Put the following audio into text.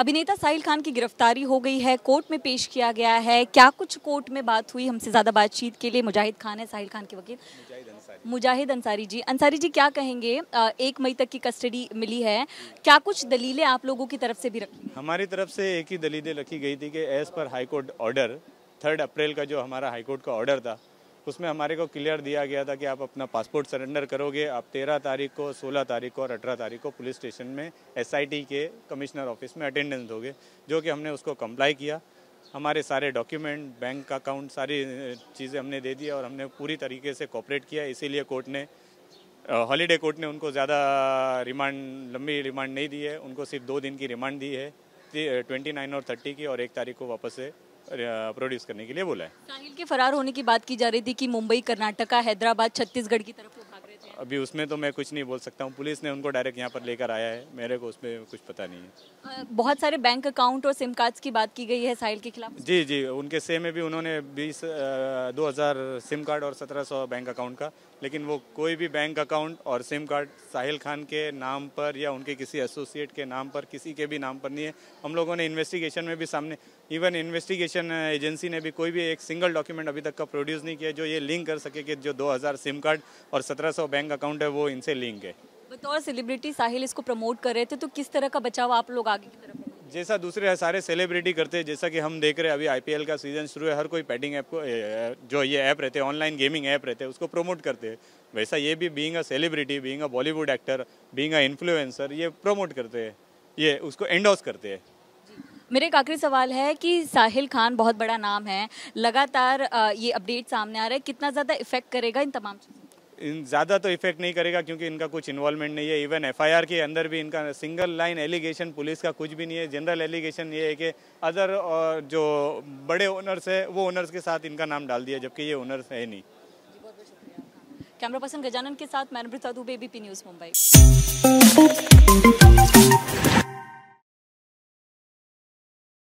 अभिनेता साहिल खान की गिरफ्तारी हो गई है कोर्ट में पेश किया गया है क्या कुछ कोर्ट में बात हुई हमसे ज़्यादा बातचीत के लिए मुजाहिद खान है साहिल खान के वकील मुजाहिद अंसारी जी अंसारी जी क्या कहेंगे एक मई तक की कस्टडी मिली है क्या कुछ दलीलें आप लोगों की तरफ से भी रखी हमारी तरफ से एक ही दलीलें रखी गई थी कि as per high court order third April का जो हमारा हाईकोर्ट का ऑर्डर था उसमें हमारे को क्लियर दिया गया था कि आप अपना पासपोर्ट सरेंडर करोगे आप तेरह तारीख को सोलह तारीख को और अठारह तारीख को पुलिस स्टेशन में एसआईटी के कमिश्नर ऑफिस में अटेंडेंस दोगे जो कि हमने उसको कम्प्लाई किया हमारे सारे डॉक्यूमेंट बैंक का अकाउंट सारी चीज़ें हमने दे दी और हमने पूरी तरीके से कॉपरेट किया इसीलिए कोर्ट ने हॉलीडे कोर्ट ने उनको ज़्यादा रिमांड लंबी रिमांड नहीं दी है उनको सिर्फ दो दिन की रिमांड दी है ट्वेंटी नाइन और थर्टी की और एक तारीख को वापस से प्रोड्यूस करने के लिए बोला है साहिल के फरार होने की बात की जा रही थी कि मुंबई कर्नाटका हैदराबाद छत्तीसगढ़ की तरफ अभी उसमें तो मैं कुछ नहीं बोल सकता हूँ पुलिस ने उनको डायरेक्ट यहाँ पर लेकर आया है मेरे को उसमें कुछ पता नहीं है बहुत सारे बैंक अकाउंट और सिम कार्ड्स की बात की गई है साहिल के खिलाफ जी जी उनके से में भी उन्होंने बीस दो हज़ार सिम कार्ड और सत्रह सौ बैंक अकाउंट का लेकिन वो कोई भी बैंक अकाउंट और सिम कार्ड साहिल खान के नाम पर या उनके किसी एसोसिएट के नाम पर किसी के भी नाम पर नहीं है हम लोगों ने इन्वेस्टिगेशन में भी सामने इवन इन्वेस्टिगेशन एजेंसी ने भी कोई भी एक सिंगल डॉक्यूमेंट अभी तक का प्रोड्यूस नहीं किया जो ये लिंक कर सके कि जो दो सिम कार्ड और सत्रह बैंक बैंक अकाउंट है वो इनसे लिंक है बतौर सेलिब्रिटी साहिल इसको प्रमोट कर रहे थे तो किस तरह का बचाव आप लोग आगे की तरफ जैसा दूसरे सारे सेलिब्रिटी करते हैं जैसा कि हम देख रहे हैं अभी आईपीएल का सीजन शुरू है हर कोई पैटिंग ऐप को जो ये ऐप रहते हैं ऑनलाइन गेमिंग ऐप रहते हैं उसको प्रमोट करते हैं वैसा ये भी being a celebrity being a Bollywood actor being a influencer ये प्रमोट करते हैं ये उसको एंडोस करते हैं मेरे एक आखिरी सवाल है कि साहिल खान बहुत बड़ा नाम है लगातार ये अपडेट सामने आ रहा है कितना ज़्यादा इफेक्ट करेगा इन तमाम चीज़ों इन ज़्यादा तो इफेक्ट नहीं करेगा क्योंकि इनका कुछ इन्वॉल्वमेंट नहीं है इवन एफआईआर के अंदर भी इनका सिंगल लाइन एलिगेशन पुलिस का कुछ भी नहीं है जनरल एलिगेशन ये है कि अदर और uh, जो बड़े ओनर्स है वो ओनर्स के साथ इनका नाम डाल दिया जबकि ये ओनर्स है नहीं कैमरा पर्सन गजानन के साथ मैनब्रता दुबे बीपी न्यूज़ मुंबई